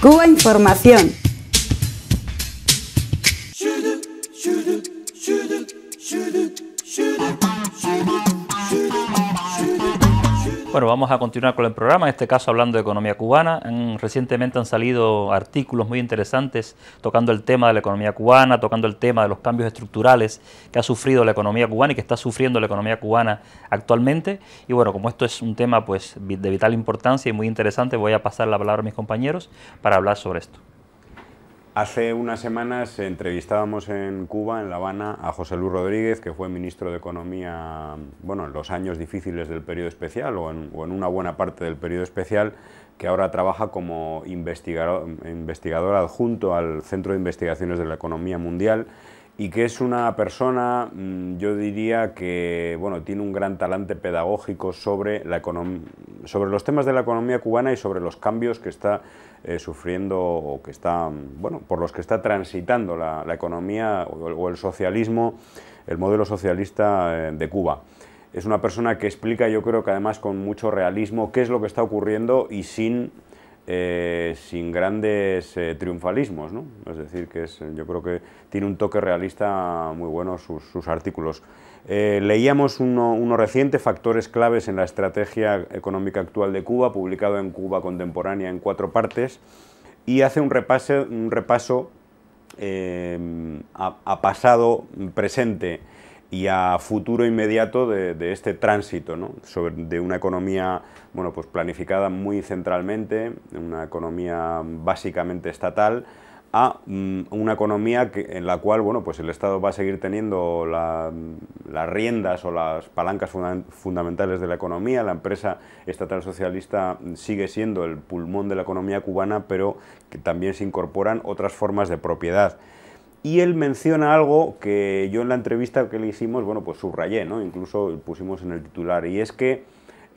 Cuba Información. Bueno, vamos a continuar con el programa, en este caso hablando de economía cubana. recientemente han salido artículos muy interesantes tocando el tema de la economía cubana, tocando el tema de los cambios estructurales que ha sufrido la economía cubana y que está sufriendo la economía cubana actualmente. Y bueno, como esto es un tema pues, de vital importancia y muy interesante, voy a pasar la palabra a mis compañeros para hablar sobre esto. Hace unas semanas entrevistábamos en Cuba, en La Habana, a José Luis Rodríguez, que fue ministro de Economía bueno, en los años difíciles del periodo especial o en, una buena parte del periodo especial, que ahora trabaja como investigador, adjunto al Centro de Investigaciones de la Economía Mundial y que es una persona, mm, yo diría que bueno, tiene un gran talante pedagógico sobre la, economía, sobre los temas de la economía cubana y sobre los cambios que está eh, sufriendo o que está, bueno, por los que está transitando la, economía o, el socialismo, el modelo socialista eh, de Cuba. Es una persona que explica, yo creo que además con mucho realismo, qué es lo que está ocurriendo y sin, eh, sin grandes triunfalismos. Es decir, que es, yo creo que tiene un toque realista muy bueno sus, sus artículos. Eh, leíamos uno, reciente, Factores claves en la estrategia económica actual de Cuba, publicado en Cuba Contemporánea en cuatro partes, y hace un, repaso eh, a, pasado, presente y a futuro inmediato de, este tránsito, ¿no? de una economía pues planificada muy centralmente, una economía básicamente estatal, a mm, una economía en la cual bueno, pues el Estado va a seguir teniendo mm, las riendas o las palancas fundamentales de la economía, la empresa estatal socialista mm, sigue siendo el pulmón de la economía cubana, pero que también se incorporan otras formas de propiedad. Y él menciona algo que yo en la entrevista que le hicimos, bueno, pues subrayé, incluso pusimos en el titular, y es que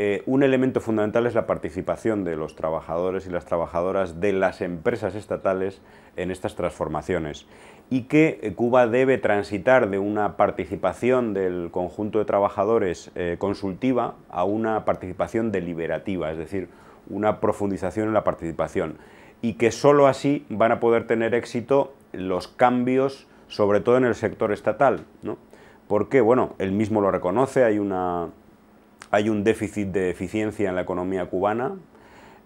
eh, un elemento fundamental es la participación de los trabajadores y las trabajadoras de las empresas estatales en estas transformaciones y que eh, Cuba debe transitar de una participación del conjunto de trabajadores eh, consultiva a una participación deliberativa, es decir, una profundización en la participación y que sólo así van a poder tener éxito los cambios, sobre todo en el sector estatal. Porque, bueno, él mismo lo reconoce, hay una hay un déficit de eficiencia en la economía cubana,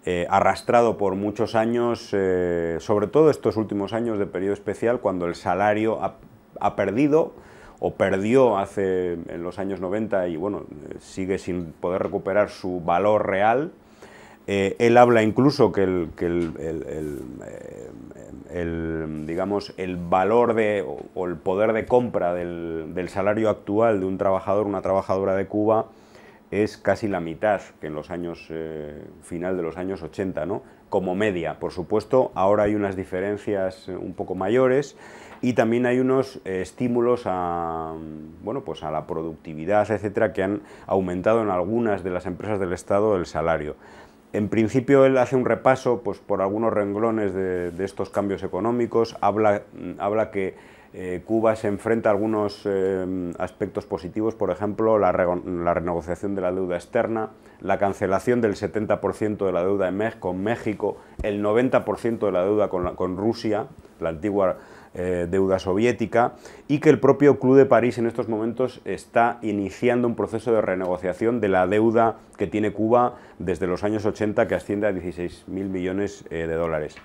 eh, arrastrado por muchos años, eh, sobre todo estos últimos años de periodo especial, cuando el salario ha, perdido o perdió hace en los años 90 y bueno, sigue sin poder recuperar su valor real. Eh, él habla incluso que el, digamos, el valor de, o, el poder de compra del, salario actual de un trabajador, una trabajadora de Cuba, es casi la mitad que en los años, eh, final de los años 80, ¿no? como media. Por supuesto, ahora hay unas diferencias eh, un poco mayores y también hay unos eh, estímulos a, mm, bueno, pues a la productividad, etcétera, que han aumentado en algunas de las empresas del Estado el salario. En principio él hace un repaso pues, por algunos renglones de, estos cambios económicos, habla, mm, habla que eh, Cuba se enfrenta a algunos eh, aspectos positivos, por ejemplo, la, renegociación de la deuda externa, la cancelación del 70% de la deuda con México, el 90% de la deuda con, Rusia, la antigua eh, deuda soviética, y que el propio Club de París en estos momentos está iniciando un proceso de renegociación de la deuda que tiene Cuba desde los años 80, que asciende a 16.000 millones de dólares.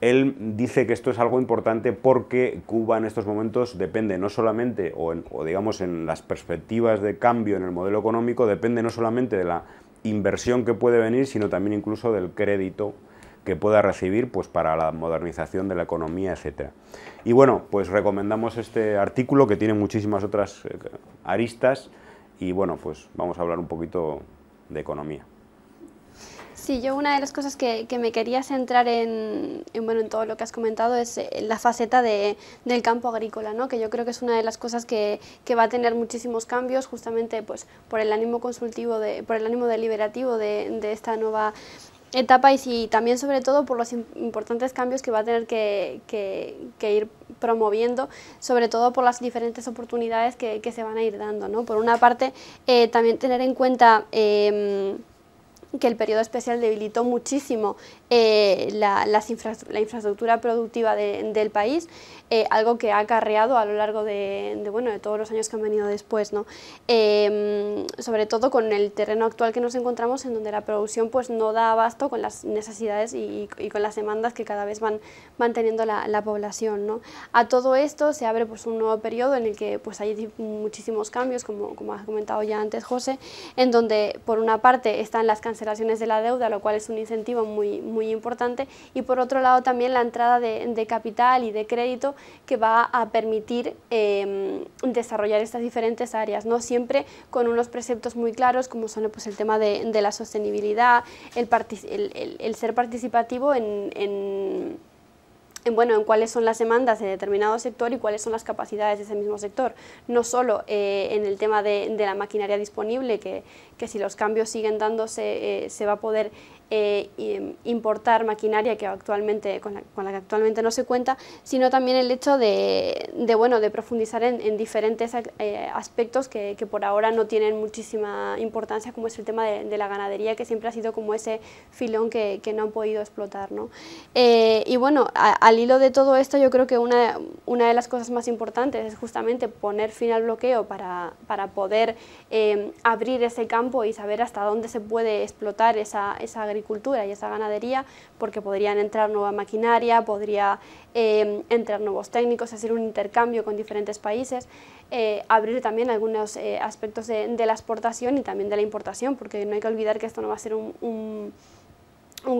Él dice que esto es algo importante porque Cuba en estos momentos depende no solamente, o, digamos en las perspectivas de cambio en el modelo económico, depende no solamente de la inversión que puede venir, sino también incluso del crédito que pueda recibir pues, para la modernización de la economía, etc. Y bueno, pues recomendamos este artículo que tiene muchísimas otras eh, aristas y bueno, pues vamos a hablar un poquito de economía. Sí, yo una de las cosas que, me quería centrar en, bueno, en todo lo que has comentado es eh, la faceta del campo agrícola, ¿no? que yo creo que es una de las cosas que, va a tener muchísimos cambios justamente pues, por el ánimo consultivo, de, por el ánimo deliberativo de, esta nueva etapa y también sobre todo por los importantes cambios que va a tener que, ir promoviendo, sobre todo por las diferentes oportunidades que, se van a ir dando. Por una parte, eh, también tener en cuenta... Em, que el periodo especial debilitó muchísimo eh, la, la, infraestructura productiva del país, eh, algo que ha acarreado a lo largo de, bueno, de todos los años que han venido después, ¿no? Em, sobre todo con el terreno actual que nos encontramos en donde la producción pues, no da abasto con las necesidades y, con las demandas que cada vez van, manteniendo la, población. ¿no? A todo esto se abre pues, un nuevo periodo en el que pues, hay muchísimos cambios, como, como ha comentado ya antes José, en donde por una parte están las de la deuda, lo cual es un incentivo muy, muy importante. Y por otro lado también la entrada de, capital y de crédito que va a permitir em, desarrollar estas diferentes áreas, ¿no? siempre con unos preceptos muy claros como son pues, el tema de, la sostenibilidad, el, el, ser participativo en en, bueno, en cuáles son las demandas de determinado sector y cuáles son las capacidades de ese mismo sector. No solo eh, en el tema de, de, la maquinaria disponible, que, si los cambios siguen dándose eh, se va a poder eh, em, importar maquinaria que actualmente, con la, que actualmente no se cuenta, sino también el hecho de, bueno, de profundizar en, diferentes eh, aspectos que, por ahora no tienen muchísima importancia, como es el tema de, la ganadería, que siempre ha sido como ese filón que, no han podido explotar. Eh, y bueno, al hilo de todo esto, yo creo que una, una, de las cosas más importantes es justamente poner fin al bloqueo para, poder em, abrir ese campo y saber hasta dónde se puede explotar esa, esa agricultura y esa ganadería porque podrían entrar nueva maquinaria, podría eh, entrar nuevos técnicos, hacer un intercambio con diferentes países, eh, abrir también algunos eh, aspectos de, la exportación y también de la importación, porque no hay que olvidar que esto no va a ser un,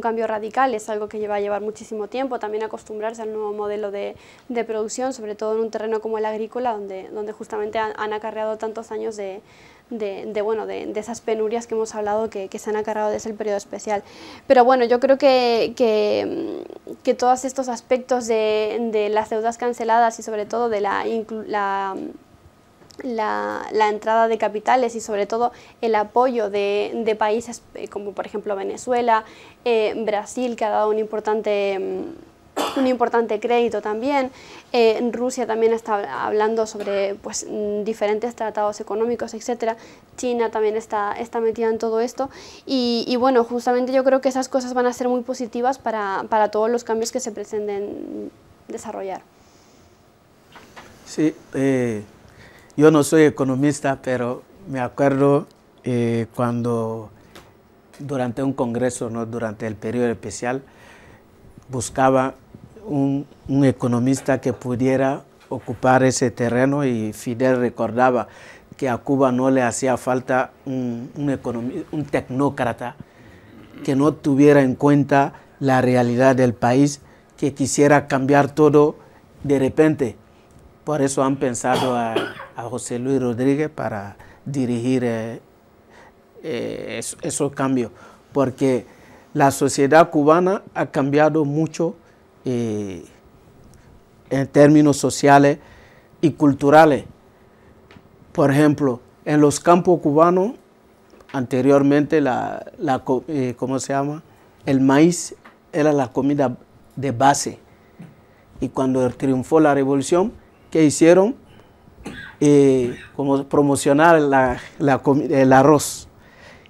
cambio radical, es algo que lleva a llevar muchísimo tiempo, también acostumbrarse al nuevo modelo de, producción, sobre todo en un terreno como el agrícola, donde, justamente han acarreado tantos años de, de, bueno, de, de, esas penurias que hemos hablado que, se han acargado desde el periodo especial. Pero bueno, yo creo que, que, todos estos aspectos de, de, las deudas canceladas y sobre todo de la, la, la, entrada de capitales y sobre todo el apoyo de, países eh, como por ejemplo Venezuela, eh, Brasil, que ha dado un importante mm, un importante crédito también. Eh, Rusia también está hablando sobre pues, diferentes tratados económicos, etc. China también está, está metida en todo esto. Y, bueno, justamente yo creo que esas cosas van a ser muy positivas para, todos los cambios que se pretenden desarrollar. Sí, eh, yo no soy economista, pero me acuerdo eh, cuando durante un congreso, ¿no? durante el periodo especial, buscaba un, economista que pudiera ocupar ese terreno y Fidel recordaba que a Cuba no le hacía falta un, tecnócrata que no tuviera en cuenta la realidad del país, que quisiera cambiar todo de repente. Por eso han pensado a, José Luis Rodríguez para dirigir eh, eh, esos cambios, porque la sociedad cubana ha cambiado mucho en términos sociales y culturales. Por ejemplo, en los campos cubanos, anteriormente, la, eh, ¿cómo se llama? El maíz era la comida de base. Y cuando triunfó la revolución, ¿qué hicieron? Eh, como promocionar la, el arroz.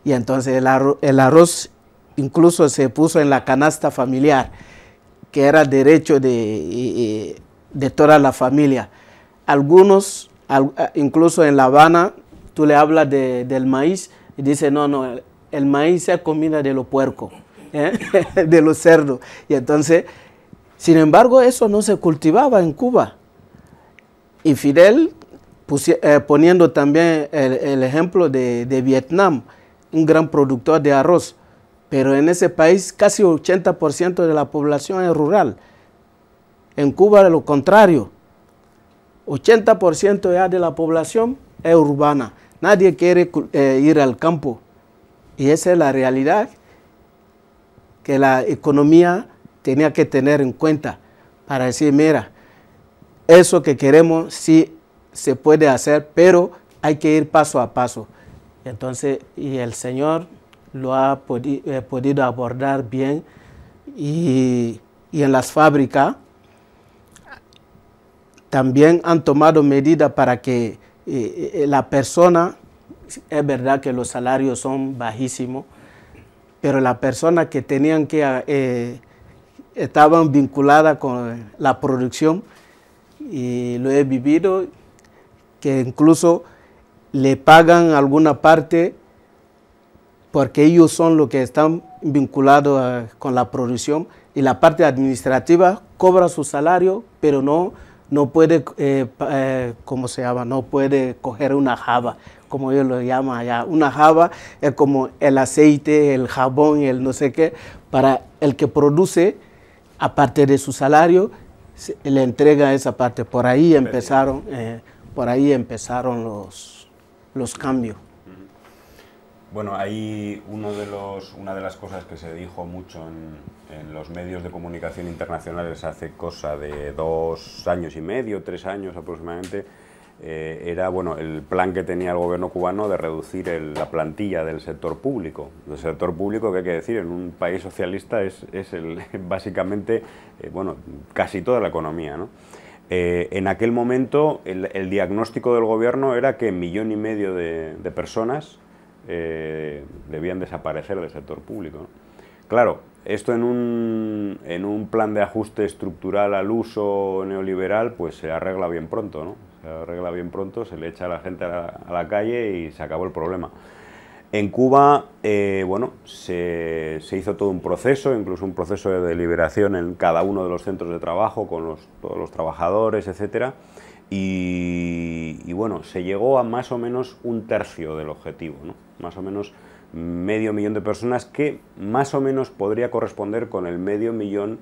Y entonces el, el arroz incluso se puso en la canasta familiar que era derecho de, de toda la familia. Algunos, eh, incluso en La Habana, tú le hablas del maíz y dice no, no, el maíz es comida de los puercos, ¿eh? de los cerdos. Y entonces, sin embargo, eso no se cultivaba en Cuba. Y Fidel, eh, poniendo también el, ejemplo de, Vietnam, un gran productor de arroz, pero en ese país casi 80% de la población es rural. En Cuba lo contrario. 80% ya de la población es urbana. Nadie quiere eh, ir al campo. Y esa es la realidad que la economía tenía que tener en cuenta para decir, mira, eso que queremos sí se puede hacer, pero hay que ir paso a paso. Entonces, y el Señor lo ha eh, podido abordar bien y, en las fábricas también han tomado medidas para que eh, eh, la persona, es verdad que los salarios son bajísimos, pero la persona que tenían que, estaban vinculadas con la producción, y lo he vivido, que incluso le pagan alguna parte porque ellos son los que están vinculados eh, con la producción y la parte administrativa cobra su salario, pero no, no puede, eh, eh, ¿cómo se llama? No puede coger una java, como ellos lo llaman allá. Una java es como el aceite, el jabón, el no sé qué, para el que produce, aparte de su salario, le entrega esa parte. Por ahí empezaron, por ahí empezaron los, los cambios. Bueno, ahí una de las cosas que se dijo mucho en, los medios de comunicación internacionales hace cosa de dos años y medio, tres años aproximadamente, eh, era bueno el plan que tenía el gobierno cubano de reducir la plantilla del sector público. El sector público, que hay que decir, en un país socialista es, básicamente eh, bueno, casi toda la economía. Eh, en aquel momento el, diagnóstico del gobierno era que millón y medio de personas eh, debían desaparecer del sector público. Claro, esto en un, plan de ajuste estructural al uso neoliberal, pues se arregla bien pronto, Se arregla bien pronto, se le echa a la gente a la, calle y se acabó el problema. En Cuba, eh, bueno, se, hizo todo un proceso, incluso un proceso de deliberación en cada uno de los centros de trabajo con todos los trabajadores, etcétera y, bueno, se llegó a más o menos un tercio del objetivo, ¿no? más o menos medio millón de personas que más o menos podría corresponder con el medio millón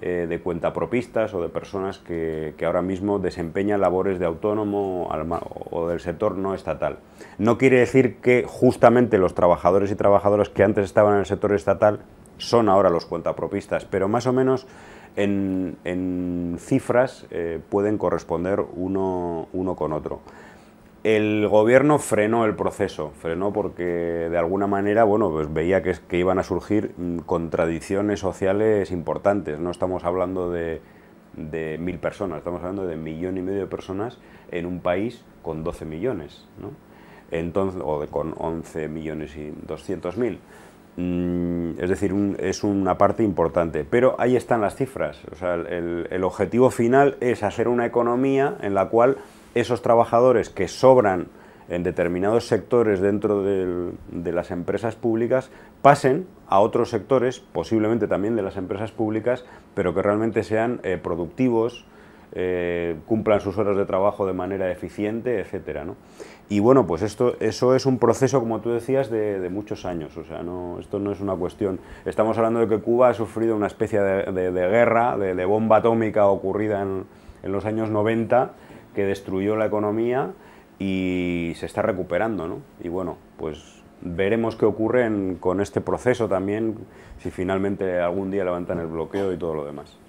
eh, de cuentapropistas o de personas que, que, ahora mismo desempeñan labores de autónomo o del sector no estatal. No quiere decir que justamente los trabajadores y trabajadoras que antes estaban en el sector estatal son ahora los cuentapropistas, pero más o menos en, cifras eh, pueden corresponder uno, con otro. El gobierno frenó el proceso, frenó porque de alguna manera, bueno, pues veía que, iban a surgir mm, contradicciones sociales importantes. No estamos hablando de, de mil personas, estamos hablando de millón y medio de personas en un país con 12 millones, ¿no? Entonces, o de, con 11 millones y 200 mil. Mm, es decir, es una parte importante. Pero ahí están las cifras. O sea, el, objetivo final es hacer una economía en la cual esos trabajadores que sobran en determinados sectores dentro de las empresas públicas pasen a otros sectores, posiblemente también de las empresas públicas, pero que realmente sean eh, productivos, eh, cumplan sus horas de trabajo de manera eficiente, etcétera, ¿no? Y bueno, pues esto, eso es un proceso, como tú decías, de, muchos años. O sea, no, esto no es una cuestión. Estamos hablando de que Cuba ha sufrido una especie de, guerra, de, bomba atómica ocurrida en, los años 90, que destruyó la economía y se está recuperando, ¿no? Y bueno, pues veremos qué ocurre con este proceso también, si finalmente algún día levantan el bloqueo y todo lo demás.